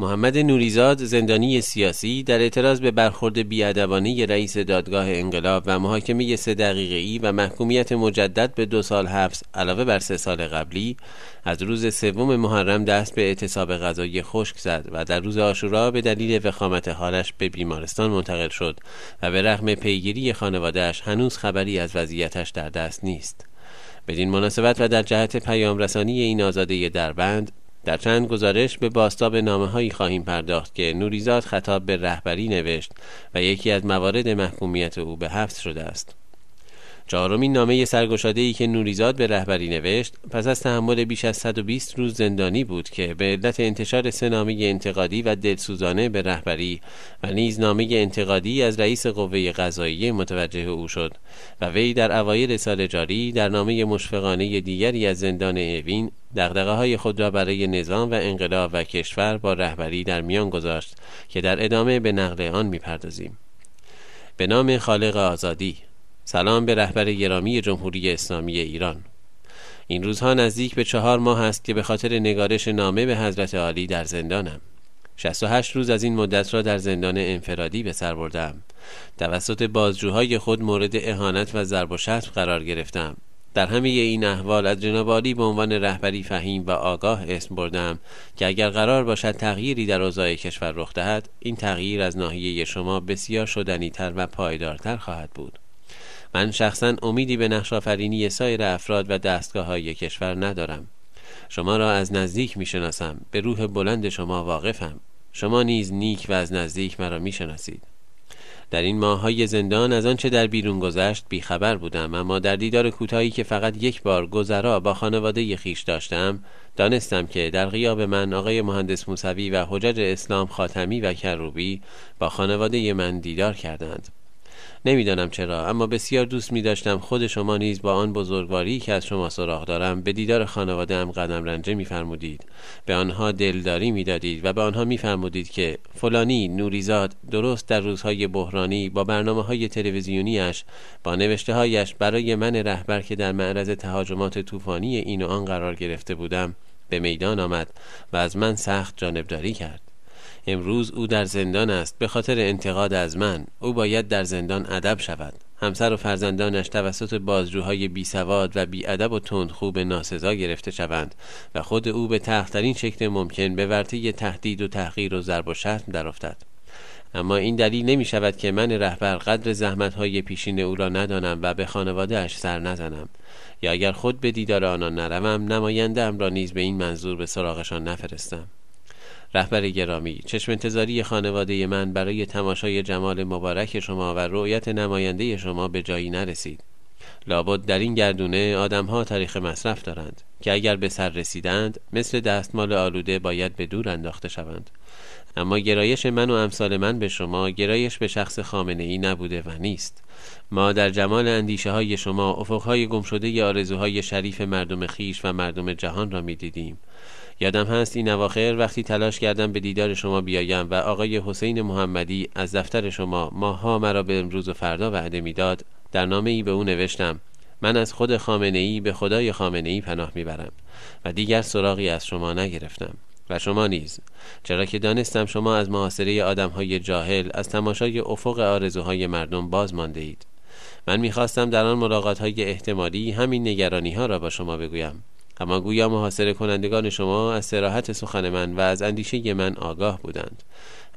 محمد نوریزاد زندانی سیاسی در اعتراض به برخورد بیادبانه رئیس دادگاه انقلاب و محاکمه سه دقیقه ای و محکومیت مجدد به دو سال حبس علاوه بر سه سال قبلی از روز سوم محرم دست به اعتصاب غذای خشک زد و در روز آشورا به دلیل وخامت حالش به بیمارستان منتقل شد و به رغم پیگیری خانوادهش هنوز خبری از وضعیتش در دست نیست بدین مناسبت و در جهت پیام رسانی این آزاده دربند در چند گزارش به باستاب نامه هایی خواهیم پرداخت که نوریزاد خطاب به رهبری نوشت و یکی از موارد محکومیت او به حفظ شده است چهارمین نامه سرگشاده ای که نوریزاد به رهبری نوشت پس از تحمل بیش از 120 روز زندانی بود که به علت انتشار سه نامه انتقادی و دلسوزانه به رهبری و نیز نامه انتقادی از رئیس قوه قضاییه متوجه او شد و وی در اوایل سال جاری در نامه مشفقانه دیگری از زندان اوین دقدقه های خود را برای نظام و انقلاب و کشور با رهبری در میان گذاشت که در ادامه به نقل آن میپردازیم به نام خالق آزادی سلام به رهبر گرامی جمهوری اسلامی ایران این روزها نزدیک به چهار ماه است که به خاطر نگارش نامه به حضرت عالی در زندانم 68 روز از این مدت را در زندان انفرادی به سر بردم توسط بازجوهای خود مورد اهانت و ضرب و شتم قرار گرفتم در همه این احوال از جناب عالی به عنوان رهبری فهیم و آگاه اسم بردم که اگر قرار باشد تغییری در اوضاع کشور رخ دهد این تغییر از ناحیه شما بسیار شدنیتر و پایدارتر خواهد بود من شخصا امیدی به نقش آفرینی سایر افراد و دستگاه های کشور ندارم شما را از نزدیک می شناسم به روح بلند شما واقفم شما نیز نیک و از نزدیک مرا می شناسید در این های زندان از آنچه در بیرون گذشت بیخبر بودم اما در دیدار کوتاهی که فقط یک بار گذرا با خانواده خیش داشتم دانستم که در غیاب من آقای مهندس موسوی و حجج اسلام خاتمی و کروبی با خانواده من دیدار کردند نمیدانم چرا اما بسیار دوست می داشتم خود شما نیز با آن بزرگواری که از شما سراغ دارم به دیدار خانواده هم قدم رنجه میفرمودید به آنها دلداری میدادید و به آنها میفرمودید که فلانی نوریزاد درست در روزهای بحرانی با برنامه های تلویزیونیش با نوشته هایش برای من رهبر که در معرض تهاجمات طوفانی این و آن قرار گرفته بودم به میدان آمد و از من سخت جانبداری کرد امروز او در زندان است به خاطر انتقاد از من او باید در زندان ادب شود همسر و فرزندانش توسط بازجوهای بی سواد و بی ادب و تند خوب ناسزا گرفته شوند و خود او به تحترین شکل ممکن به ورطه تهدید و تحقیر و ضرب و شتم درافتد اما این دلیل نمی شود که من رهبر قدر زحمت های پیشین او را ندانم و به خانواده اش سر نزنم یا اگر خود به دیدار آنان نروم نماینده را نیز به این منظور به سراغشان نفرستم رهبر گرامی چشم انتظاری خانواده من برای تماشای جمال مبارک شما و رؤیت نماینده شما به جایی نرسید لابد در این گردونه آدمها تاریخ مصرف دارند که اگر به سر رسیدند مثل دستمال آلوده باید به دور انداخته شوند اما گرایش من و امثال من به شما گرایش به شخص خامنه ای نبوده و نیست ما در جمال اندیشه های شما افقهای گمشده آرزوهای شریف مردم خیش و مردم جهان را می دیدیم یادم هست این اواخر وقتی تلاش کردم به دیدار شما بیایم و آقای حسین محمدی از دفتر شما ماها مرا به امروز و فردا وعده میداد در نامه ای به او نوشتم من از خود خامنه ای به خدای خامنه ای پناه میبرم و دیگر سراغی از شما نگرفتم و شما نیز چرا که دانستم شما از محاصره های جاهل از تماشای افق آرزوهای مردم باز مانده اید من میخواستم در آن ملاقات های احتمالی همین نگرانی ها را با شما بگویم اما گویا محاصره کنندگان شما از سراحت سخن من و از اندیشه من آگاه بودند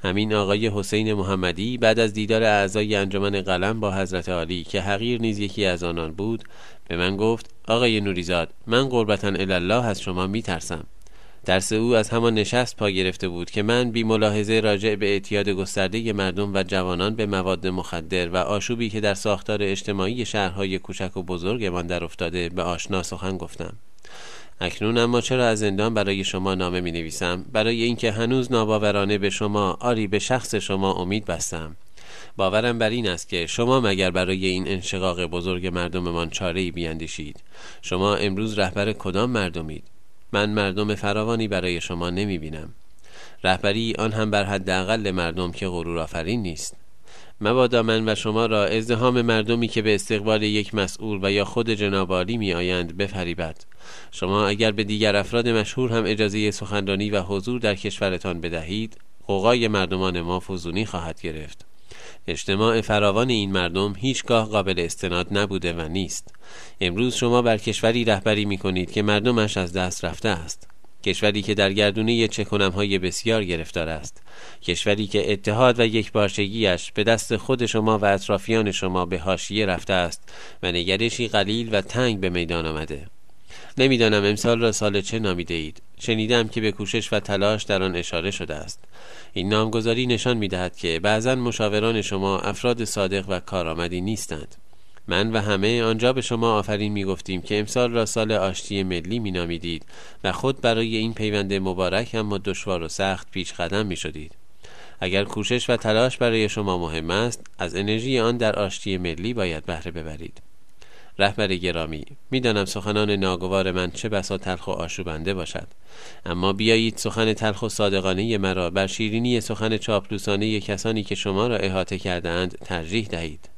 همین آقای حسین محمدی بعد از دیدار اعضای انجمن قلم با حضرت عالی که حقیر نیز یکی از آنان بود به من گفت آقای نوریزاد من قربتا الله از شما میترسم درس او از همان نشست پا گرفته بود که من بی ملاحظه راجع به اعتیاد گسترده مردم و جوانان به مواد مخدر و آشوبی که در ساختار اجتماعی شهرهای کوچک و بزرگمان در افتاده به آشنا سخن گفتم اکنون اما چرا از زندان برای شما نامه می نویسم برای اینکه هنوز ناباورانه به شما آری به شخص شما امید بستم باورم بر این است که شما مگر برای این انشقاق بزرگ مردممان چاره ای بیاندیشید شما امروز رهبر کدام مردمید من مردم فراوانی برای شما نمی بینم رهبری آن هم بر حداقل مردم که غرور آفرین نیست مبادا من و شما را ازدهام مردمی که به استقبال یک مسئول و یا خود جنابالی می آیند بفریبد شما اگر به دیگر افراد مشهور هم اجازه سخنرانی و حضور در کشورتان بدهید قوقای مردمان ما فزونی خواهد گرفت اجتماع فراوان این مردم هیچگاه قابل استناد نبوده و نیست امروز شما بر کشوری رهبری می کنید که مردمش از دست رفته است کشوری که در گردونه چکنم های بسیار گرفتار است کشوری که اتحاد و یکپارچگیاش به دست خود شما و اطرافیان شما به حاشیه رفته است و نگرشی قلیل و تنگ به میدان آمده نمیدانم امسال را سال چه نامیده اید شنیدم که به کوشش و تلاش در آن اشاره شده است این نامگذاری نشان میدهد که بعضا مشاوران شما افراد صادق و کارآمدی نیستند من و همه آنجا به شما آفرین می گفتیم که امسال را سال آشتی ملی می نامیدید و خود برای این پیوند مبارک اما دشوار و سخت پیش قدم می شدید. اگر کوشش و تلاش برای شما مهم است از انرژی آن در آشتی ملی باید بهره ببرید رهبر گرامی میدانم سخنان ناگوار من چه بسا تلخ و آشوبنده باشد اما بیایید سخن تلخ و صادقانه مرا بر شیرینی سخن چاپلوسانه کسانی که شما را احاطه کردهاند ترجیح دهید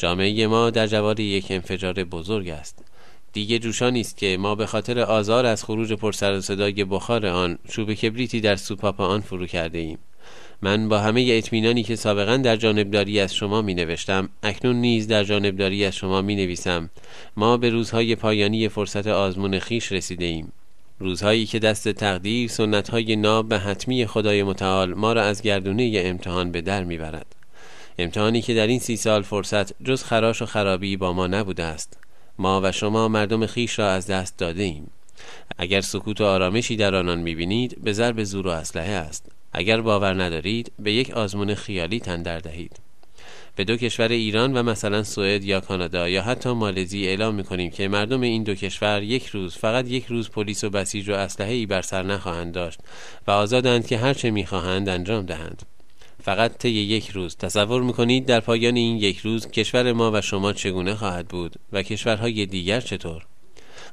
جامعه ما در جوار یک انفجار بزرگ است دیگه جوشانی است که ما به خاطر آزار از خروج پر صدای بخار آن چوب کبریتی در سوپاپ آن فرو کرده ایم من با همه اطمینانی که سابقا در جانبداری از شما می نوشتم اکنون نیز در جانبداری از شما می نویسم ما به روزهای پایانی فرصت آزمون خیش رسیده ایم روزهایی که دست تقدیر سنتهای ناب و حتمی خدای متعال ما را از گردونه امتحان به در برد. امتحانی که در این سی سال فرصت جز خراش و خرابی با ما نبوده است ما و شما مردم خیش را از دست داده ایم. اگر سکوت و آرامشی در آنان میبینید به ضرب زور و اسلحه است اگر باور ندارید به یک آزمون خیالی تن در دهید به دو کشور ایران و مثلا سوئد یا کانادا یا حتی مالزی اعلام میکنیم که مردم این دو کشور یک روز فقط یک روز پلیس و بسیج و اسلحه ای بر سر نخواهند داشت و آزادند که هرچه میخواهند انجام دهند فقط طی یک روز تصور میکنید در پایان این یک روز کشور ما و شما چگونه خواهد بود و کشورهای دیگر چطور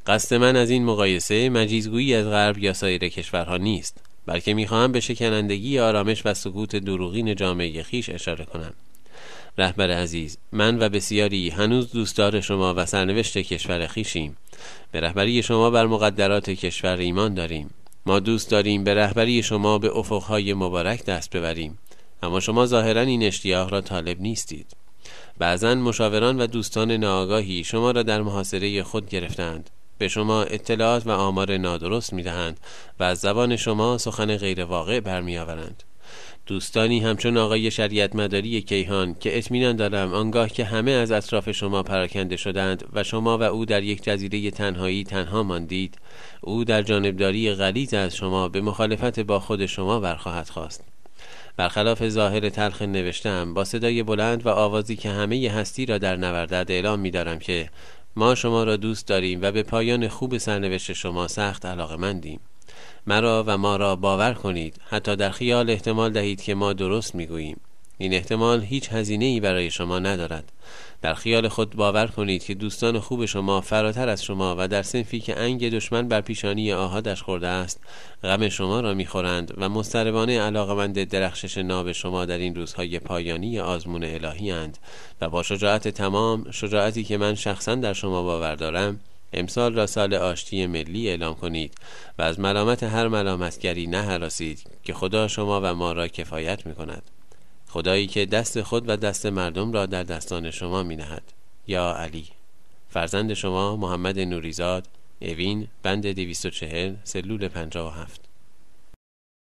قصد من از این مقایسه مجیزگویی از غرب یا سایر کشورها نیست بلکه میخواهم به شکنندگی آرامش و سکوت دروغین جامعه خیش اشاره کنم رهبر عزیز من و بسیاری هنوز دوستدار شما و سرنوشت کشور خیشیم به رهبری شما بر مقدرات کشور ایمان داریم ما دوست داریم به رهبری شما به افقهای مبارک دست ببریم اما شما ظاهرا این اشتیاق را طالب نیستید بعضا مشاوران و دوستان ناآگاهی شما را در محاصره خود گرفتند به شما اطلاعات و آمار نادرست می دهند و از زبان شما سخن غیرواقع برمی آورند. دوستانی همچون آقای شریعت مداری کیهان که اطمینان دارم آنگاه که همه از اطراف شما پراکنده شدند و شما و او در یک جزیره تنهایی تنها ماندید او در جانبداری غلیظ از شما به مخالفت با خود شما برخواهد خواست برخلاف ظاهر تلخ نوشتم با صدای بلند و آوازی که همه ی هستی را در نوردد اعلام می دارم که ما شما را دوست داریم و به پایان خوب سرنوشت شما سخت مندیم مرا و ما را باور کنید حتی در خیال احتمال دهید که ما درست گوییم این احتمال هیچ هزینه ای برای شما ندارد در خیال خود باور کنید که دوستان خوب شما فراتر از شما و در سنفی که انگ دشمن بر پیشانی آهادش خورده است غم شما را میخورند و مستربانه علاقمند درخشش ناب شما در این روزهای پایانی آزمون الهی اند و با شجاعت تمام شجاعتی که من شخصا در شما باور دارم امسال را سال آشتی ملی اعلام کنید و از ملامت هر ملامتگری نهراسید که خدا شما و ما را کفایت می خدایی که دست خود و دست مردم را در دستان شما می نهد یا علی فرزند شما محمد نوریزاد اوین بند 240 سلول 57